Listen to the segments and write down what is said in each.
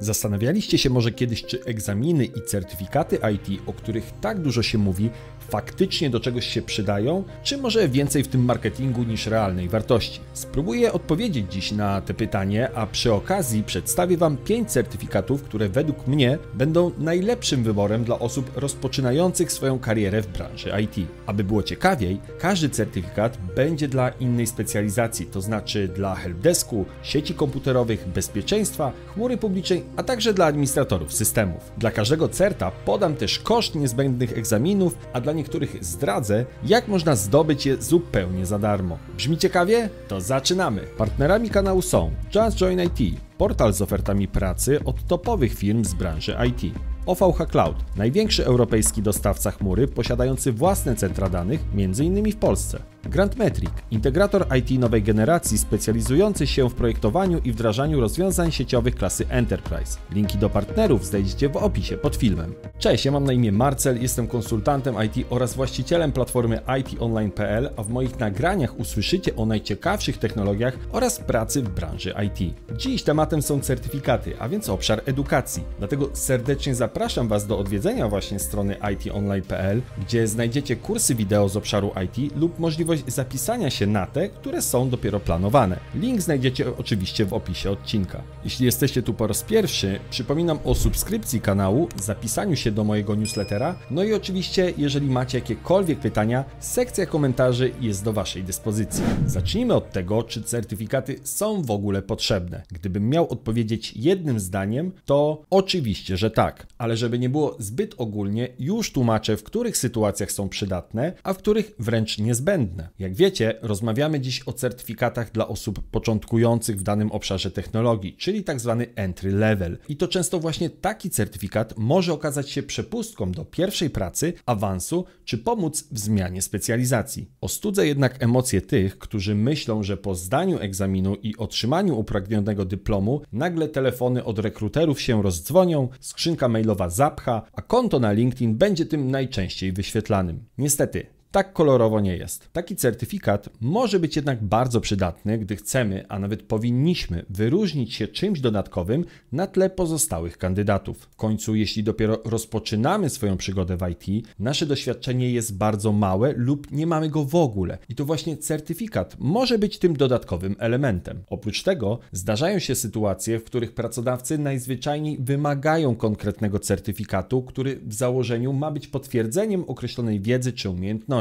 Zastanawialiście się może kiedyś, czy egzaminy i certyfikaty IT, o których tak dużo się mówi, faktycznie do czegoś się przydają, czy może więcej w tym marketingu niż realnej wartości? Spróbuję odpowiedzieć dziś na te pytanie, a przy okazji przedstawię Wam 5 certyfikatów, które według mnie będą najlepszym wyborem dla osób rozpoczynających swoją karierę w branży IT. Aby było ciekawiej, każdy certyfikat będzie dla innej specjalizacji, to znaczy dla helpdesku, sieci komputerowych, bezpieczeństwa, chmury publicznej a także dla administratorów systemów. Dla każdego CERTA podam też koszt niezbędnych egzaminów, a dla niektórych zdradzę, jak można zdobyć je zupełnie za darmo. Brzmi ciekawie? To zaczynamy! Partnerami kanału są Just Join IT, portal z ofertami pracy od topowych firm z branży IT. OVH Cloud, największy europejski dostawca chmury posiadający własne centra danych, m.in. w Polsce. Grandmetric, integrator IT nowej generacji specjalizujący się w projektowaniu i wdrażaniu rozwiązań sieciowych klasy Enterprise. Linki do partnerów znajdziecie w opisie pod filmem. Cześć, ja mam na imię Marcel, jestem konsultantem IT oraz właścicielem platformy itonline.pl, a w moich nagraniach usłyszycie o najciekawszych technologiach oraz pracy w branży IT. Dziś tematem są certyfikaty, a więc obszar edukacji. Dlatego serdecznie zapraszam Was do odwiedzenia właśnie strony itonline.pl, gdzie znajdziecie kursy wideo z obszaru IT lub możliwość możliwość zapisania się na te, które są dopiero planowane. Link znajdziecie oczywiście w opisie odcinka. Jeśli jesteście tu po raz pierwszy, przypominam o subskrypcji kanału, zapisaniu się do mojego newslettera, no i oczywiście, jeżeli macie jakiekolwiek pytania, sekcja komentarzy jest do Waszej dyspozycji. Zacznijmy od tego, czy certyfikaty są w ogóle potrzebne. Gdybym miał odpowiedzieć jednym zdaniem, to oczywiście, że tak, ale żeby nie było zbyt ogólnie, już tłumaczę, w których sytuacjach są przydatne, a w których wręcz niezbędne. Jak wiecie, rozmawiamy dziś o certyfikatach dla osób początkujących w danym obszarze technologii, czyli tzw. Tak entry level. I to często właśnie taki certyfikat może okazać się przepustką do pierwszej pracy, awansu czy pomóc w zmianie specjalizacji. Ostudzę jednak emocje tych, którzy myślą, że po zdaniu egzaminu i otrzymaniu upragnionego dyplomu nagle telefony od rekruterów się rozdzwonią, skrzynka mailowa zapcha, a konto na LinkedIn będzie tym najczęściej wyświetlanym. Niestety, tak kolorowo nie jest. Taki certyfikat może być jednak bardzo przydatny, gdy chcemy, a nawet powinniśmy wyróżnić się czymś dodatkowym na tle pozostałych kandydatów. W końcu, jeśli dopiero rozpoczynamy swoją przygodę w IT, nasze doświadczenie jest bardzo małe lub nie mamy go w ogóle. I to właśnie certyfikat może być tym dodatkowym elementem. Oprócz tego zdarzają się sytuacje, w których pracodawcy najzwyczajniej wymagają konkretnego certyfikatu, który w założeniu ma być potwierdzeniem określonej wiedzy czy umiejętności.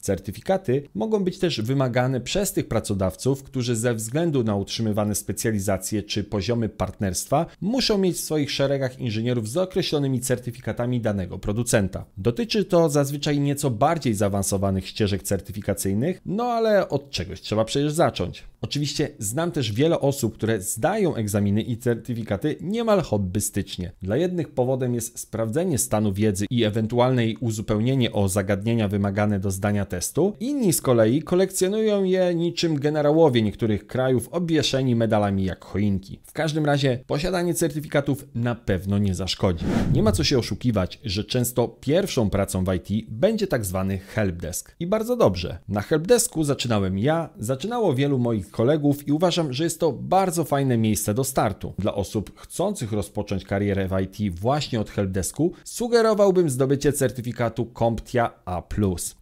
Certyfikaty mogą być też wymagane przez tych pracodawców, którzy ze względu na utrzymywane specjalizacje czy poziomy partnerstwa muszą mieć w swoich szeregach inżynierów z określonymi certyfikatami danego producenta. Dotyczy to zazwyczaj nieco bardziej zaawansowanych ścieżek certyfikacyjnych, no ale od czegoś trzeba przecież zacząć. Oczywiście znam też wiele osób, które zdają egzaminy i certyfikaty niemal hobbystycznie. Dla jednych powodem jest sprawdzenie stanu wiedzy i ewentualne jej uzupełnienie o zagadnienia wymagane do zdania testu. Inni z kolei kolekcjonują je niczym generałowie niektórych krajów obwieszeni medalami jak choinki. W każdym razie posiadanie certyfikatów na pewno nie zaszkodzi. Nie ma co się oszukiwać, że często pierwszą pracą w IT będzie tak zwany helpdesk. I bardzo dobrze. Na helpdesku zaczynałem ja, zaczynało wielu moich moich kolegów i uważam, że jest to bardzo fajne miejsce do startu. Dla osób chcących rozpocząć karierę w IT właśnie od helpdesku sugerowałbym zdobycie certyfikatu CompTIA A+.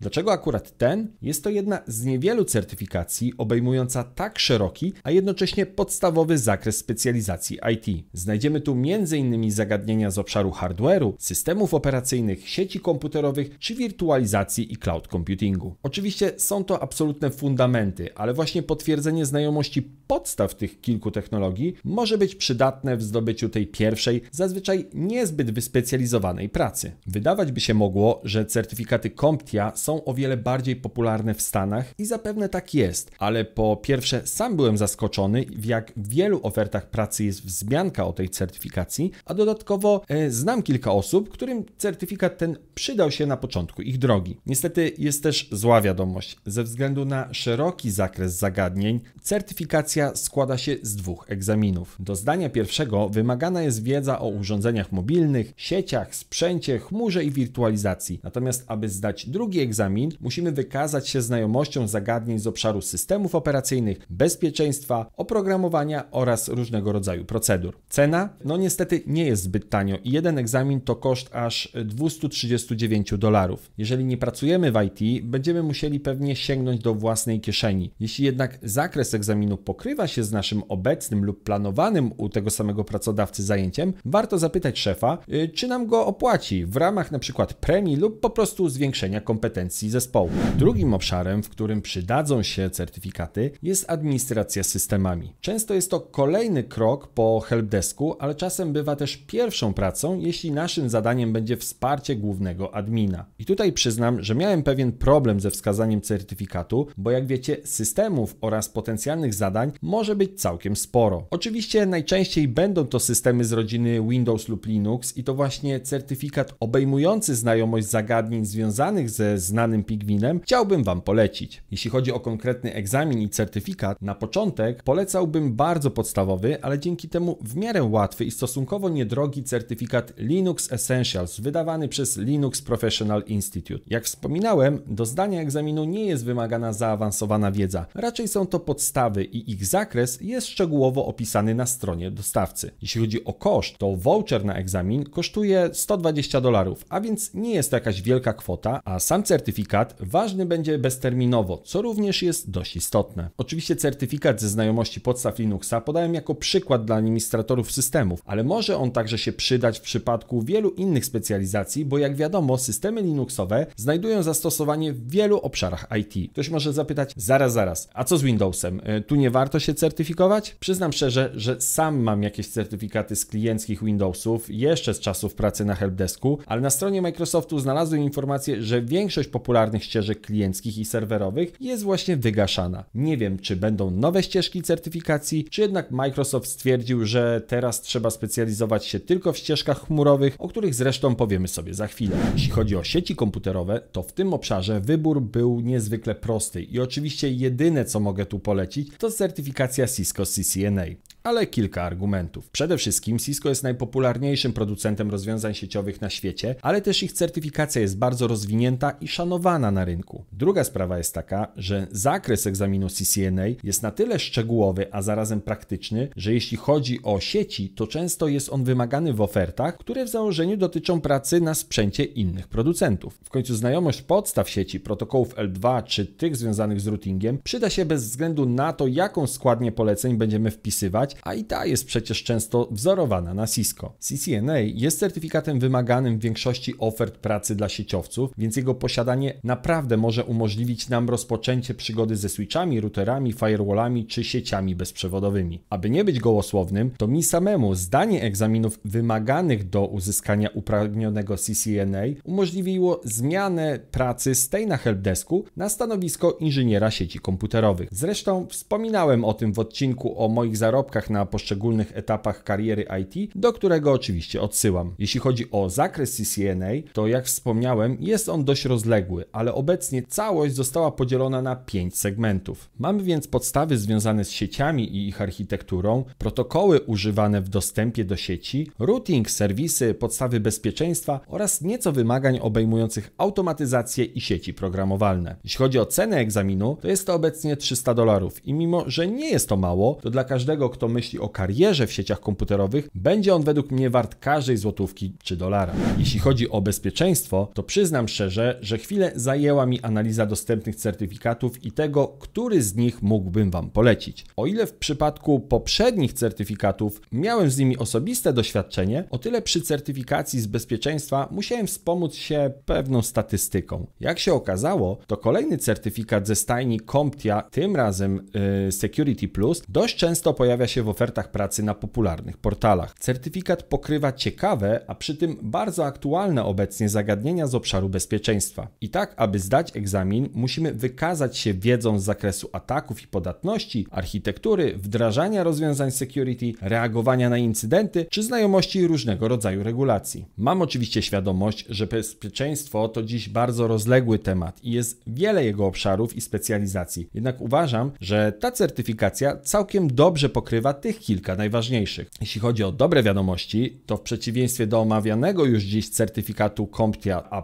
Dlaczego akurat ten? Jest to jedna z niewielu certyfikacji obejmująca tak szeroki, a jednocześnie podstawowy zakres specjalizacji IT. Znajdziemy tu m.in. zagadnienia z obszaru hardware'u, systemów operacyjnych, sieci komputerowych czy wirtualizacji i cloud computingu. Oczywiście są to absolutne fundamenty, ale właśnie potwierdzenie znajomości podstaw tych kilku technologii może być przydatne w zdobyciu tej pierwszej, zazwyczaj niezbyt wyspecjalizowanej pracy. Wydawać by się mogło, że certyfikaty CompTIA są o wiele bardziej popularne w Stanach i zapewne tak jest, ale po pierwsze sam byłem zaskoczony, w jak wielu ofertach pracy jest wzmianka o tej certyfikacji, a dodatkowo e, znam kilka osób, którym certyfikat ten przydał się na początku ich drogi. Niestety jest też zła wiadomość. Ze względu na szeroki zakres zagadnień, certyfikacja składa się z dwóch egzaminów. Do zdania pierwszego wymagana jest wiedza o urządzeniach mobilnych, sieciach, sprzęcie, chmurze i wirtualizacji. Natomiast aby zdać drugi egzamin, musimy wykazać się znajomością zagadnień z obszaru systemów operacyjnych, bezpieczeństwa, oprogramowania oraz różnego rodzaju procedur. Cena? No niestety nie jest zbyt tanio i jeden egzamin to koszt aż 239 dolarów. Jeżeli nie pracujemy w IT, będziemy musieli pewnie sięgnąć do własnej kieszeni. Jeśli jednak zakres egzaminu pokrywa pokrywa się z naszym obecnym lub planowanym u tego samego pracodawcy zajęciem, warto zapytać szefa, y, czy nam go opłaci w ramach np. premii lub po prostu zwiększenia kompetencji zespołu. Drugim obszarem, w którym przydadzą się certyfikaty, jest administracja systemami. Często jest to kolejny krok po helpdesku, ale czasem bywa też pierwszą pracą, jeśli naszym zadaniem będzie wsparcie głównego admina. I tutaj przyznam, że miałem pewien problem ze wskazaniem certyfikatu, bo jak wiecie, systemów oraz potencjalnych zadań może być całkiem sporo. Oczywiście najczęściej będą to systemy z rodziny Windows lub Linux i to właśnie certyfikat obejmujący znajomość zagadnień związanych ze znanym pigwinem chciałbym Wam polecić. Jeśli chodzi o konkretny egzamin i certyfikat, na początek polecałbym bardzo podstawowy, ale dzięki temu w miarę łatwy i stosunkowo niedrogi certyfikat Linux Essentials wydawany przez Linux Professional Institute. Jak wspominałem, do zdania egzaminu nie jest wymagana zaawansowana wiedza, raczej są to podstawy i ich zakres jest szczegółowo opisany na stronie dostawcy. Jeśli chodzi o koszt, to voucher na egzamin kosztuje 120 dolarów, a więc nie jest to jakaś wielka kwota, a sam certyfikat ważny będzie bezterminowo, co również jest dość istotne. Oczywiście certyfikat ze znajomości podstaw Linuxa podałem jako przykład dla administratorów systemów, ale może on także się przydać w przypadku wielu innych specjalizacji, bo jak wiadomo, systemy Linuxowe znajdują zastosowanie w wielu obszarach IT. Ktoś może zapytać, zaraz, zaraz, a co z Windowsem? Y, tu nie warto warto się certyfikować? Przyznam szczerze, że sam mam jakieś certyfikaty z klienckich Windowsów, jeszcze z czasów pracy na helpdesku, ale na stronie Microsoftu znalazłem informację, że większość popularnych ścieżek klienckich i serwerowych jest właśnie wygaszana. Nie wiem, czy będą nowe ścieżki certyfikacji, czy jednak Microsoft stwierdził, że teraz trzeba specjalizować się tylko w ścieżkach chmurowych, o których zresztą powiemy sobie za chwilę. Jeśli chodzi o sieci komputerowe, to w tym obszarze wybór był niezwykle prosty i oczywiście jedyne, co mogę tu polecić, to certyfikacja certyfikacja Cisco CCNA ale kilka argumentów. Przede wszystkim Cisco jest najpopularniejszym producentem rozwiązań sieciowych na świecie, ale też ich certyfikacja jest bardzo rozwinięta i szanowana na rynku. Druga sprawa jest taka, że zakres egzaminu CCNA jest na tyle szczegółowy, a zarazem praktyczny, że jeśli chodzi o sieci, to często jest on wymagany w ofertach, które w założeniu dotyczą pracy na sprzęcie innych producentów. W końcu znajomość podstaw sieci, protokołów L2 czy tych związanych z routingiem przyda się bez względu na to, jaką składnię poleceń będziemy wpisywać, a i ta jest przecież często wzorowana na Cisco. CCNA jest certyfikatem wymaganym w większości ofert pracy dla sieciowców, więc jego posiadanie naprawdę może umożliwić nam rozpoczęcie przygody ze switchami, routerami, firewallami czy sieciami bezprzewodowymi. Aby nie być gołosłownym, to mi samemu zdanie egzaminów wymaganych do uzyskania upragnionego CCNA umożliwiło zmianę pracy z tej na helpdesku na stanowisko inżyniera sieci komputerowych. Zresztą wspominałem o tym w odcinku o moich zarobkach na poszczególnych etapach kariery IT, do którego oczywiście odsyłam. Jeśli chodzi o zakres CCNA, to jak wspomniałem, jest on dość rozległy, ale obecnie całość została podzielona na 5 segmentów. Mamy więc podstawy związane z sieciami i ich architekturą, protokoły używane w dostępie do sieci, routing, serwisy, podstawy bezpieczeństwa oraz nieco wymagań obejmujących automatyzację i sieci programowalne. Jeśli chodzi o cenę egzaminu, to jest to obecnie 300 dolarów i mimo, że nie jest to mało, to dla każdego, kto myśli o karierze w sieciach komputerowych, będzie on według mnie wart każdej złotówki czy dolara. Jeśli chodzi o bezpieczeństwo, to przyznam szczerze, że chwilę zajęła mi analiza dostępnych certyfikatów i tego, który z nich mógłbym Wam polecić. O ile w przypadku poprzednich certyfikatów miałem z nimi osobiste doświadczenie, o tyle przy certyfikacji z bezpieczeństwa musiałem wspomóc się pewną statystyką. Jak się okazało, to kolejny certyfikat ze stajni CompTIA, tym razem yy, Security Plus, dość często pojawia się się w ofertach pracy na popularnych portalach. Certyfikat pokrywa ciekawe, a przy tym bardzo aktualne obecnie zagadnienia z obszaru bezpieczeństwa. I tak, aby zdać egzamin, musimy wykazać się wiedzą z zakresu ataków i podatności, architektury, wdrażania rozwiązań security, reagowania na incydenty czy znajomości różnego rodzaju regulacji. Mam oczywiście świadomość, że bezpieczeństwo to dziś bardzo rozległy temat i jest wiele jego obszarów i specjalizacji. Jednak uważam, że ta certyfikacja całkiem dobrze pokrywa chyba tych kilka najważniejszych. Jeśli chodzi o dobre wiadomości, to w przeciwieństwie do omawianego już dziś certyfikatu CompTIA A+,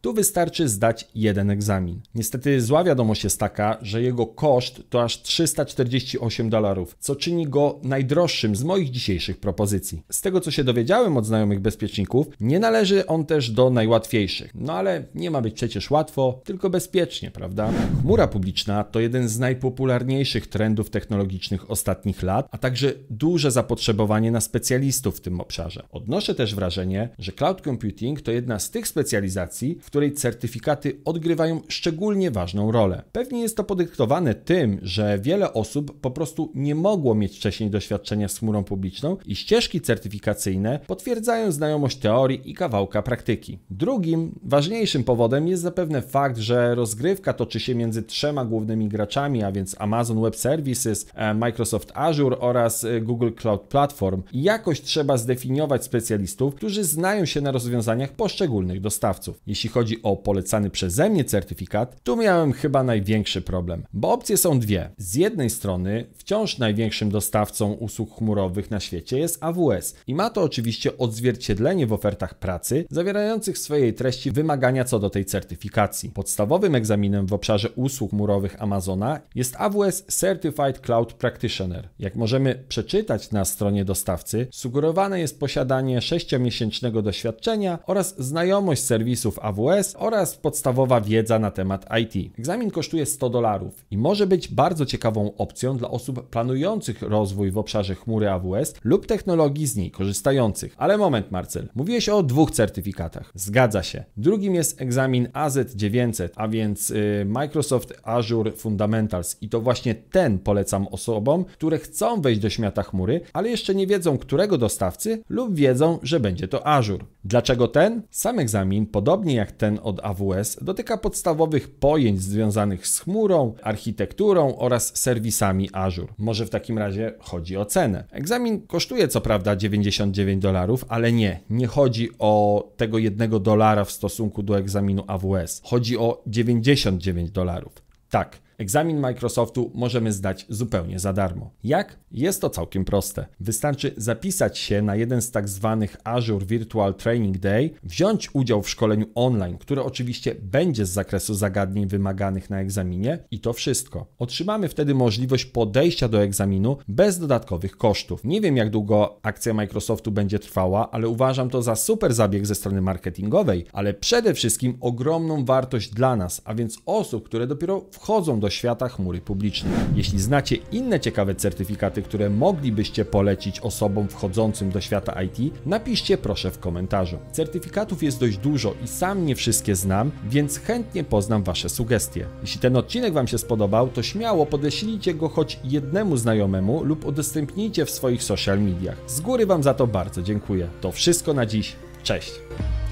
tu wystarczy zdać jeden egzamin. Niestety zła wiadomość jest taka, że jego koszt to aż 348 dolarów, co czyni go najdroższym z moich dzisiejszych propozycji. Z tego co się dowiedziałem od znajomych bezpieczników, nie należy on też do najłatwiejszych. No ale nie ma być przecież łatwo, tylko bezpiecznie, prawda? Chmura publiczna to jeden z najpopularniejszych trendów technologicznych ostatnich lat, a także duże zapotrzebowanie na specjalistów w tym obszarze. Odnoszę też wrażenie, że cloud computing to jedna z tych specjalizacji, w której certyfikaty odgrywają szczególnie ważną rolę. Pewnie jest to podyktowane tym, że wiele osób po prostu nie mogło mieć wcześniej doświadczenia z chmurą publiczną i ścieżki certyfikacyjne potwierdzają znajomość teorii i kawałka praktyki. Drugim, ważniejszym powodem jest zapewne fakt, że rozgrywka toczy się między trzema głównymi graczami, a więc Amazon Web Services, e, Microsoft Azure oraz oraz y, Google Cloud Platform. Jakoś trzeba zdefiniować specjalistów, którzy znają się na rozwiązaniach poszczególnych dostawców. Jeśli chodzi o polecany przeze mnie certyfikat, tu miałem chyba największy problem, bo opcje są dwie. Z jednej strony wciąż największym dostawcą usług chmurowych na świecie jest AWS i ma to oczywiście odzwierciedlenie w ofertach pracy zawierających w swojej treści wymagania co do tej certyfikacji. Podstawowym egzaminem w obszarze usług chmurowych Amazona jest AWS Certified Cloud Practitioner. Jak możemy możemy przeczytać na stronie dostawcy, sugerowane jest posiadanie 6-miesięcznego doświadczenia oraz znajomość serwisów AWS oraz podstawowa wiedza na temat IT. Egzamin kosztuje 100 dolarów i może być bardzo ciekawą opcją dla osób planujących rozwój w obszarze chmury AWS lub technologii z niej korzystających. Ale moment, Marcel, mówiłeś o dwóch certyfikatach. Zgadza się. Drugim jest egzamin AZ900, a więc y, Microsoft Azure Fundamentals i to właśnie ten polecam osobom, które chcą wejść wejść do świata chmury, ale jeszcze nie wiedzą którego dostawcy lub wiedzą, że będzie to Azure. Dlaczego ten? Sam egzamin, podobnie jak ten od AWS, dotyka podstawowych pojęć związanych z chmurą, architekturą oraz serwisami Azure. Może w takim razie chodzi o cenę. Egzamin kosztuje co prawda 99 dolarów, ale nie, nie chodzi o tego jednego dolara w stosunku do egzaminu AWS. Chodzi o 99 dolarów. Tak, Egzamin Microsoftu możemy zdać zupełnie za darmo. Jak? Jest to całkiem proste. Wystarczy zapisać się na jeden z tak zwanych Azure Virtual Training Day, wziąć udział w szkoleniu online, które oczywiście będzie z zakresu zagadnień wymaganych na egzaminie i to wszystko. Otrzymamy wtedy możliwość podejścia do egzaminu bez dodatkowych kosztów. Nie wiem jak długo akcja Microsoftu będzie trwała, ale uważam to za super zabieg ze strony marketingowej, ale przede wszystkim ogromną wartość dla nas, a więc osób, które dopiero wchodzą do do świata chmury publicznej. Jeśli znacie inne ciekawe certyfikaty, które moglibyście polecić osobom wchodzącym do świata IT, napiszcie proszę w komentarzu. Certyfikatów jest dość dużo i sam nie wszystkie znam, więc chętnie poznam Wasze sugestie. Jeśli ten odcinek Wam się spodobał, to śmiało podeślijcie go choć jednemu znajomemu lub udostępnijcie w swoich social mediach. Z góry Wam za to bardzo dziękuję. To wszystko na dziś. Cześć!